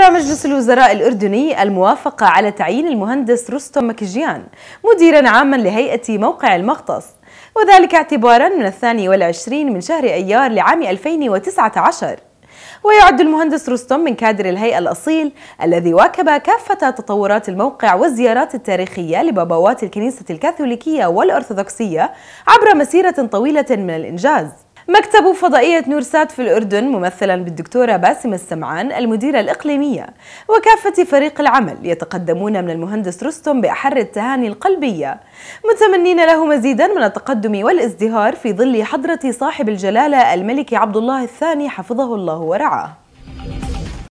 أقر مجلس الوزراء الأردني الموافقة على تعيين المهندس رستم مكجيان مديرا عاما لهيئة موقع المغطس وذلك اعتبارا من الثاني والعشرين من شهر أيار لعام 2019 ويعد المهندس رستم من كادر الهيئة الأصيل الذي واكب كافة تطورات الموقع والزيارات التاريخية لبابوات الكنيسة الكاثوليكية والأرثوذكسية عبر مسيرة طويلة من الإنجاز مكتب فضائية نورسات في الأردن ممثلا بالدكتورة باسم السمعان المديرة الإقليمية وكافة فريق العمل يتقدمون من المهندس رستم بأحر التهاني القلبية متمنين له مزيدا من التقدم والازدهار في ظل حضرة صاحب الجلالة الملك عبد الله الثاني حفظه الله ورعاه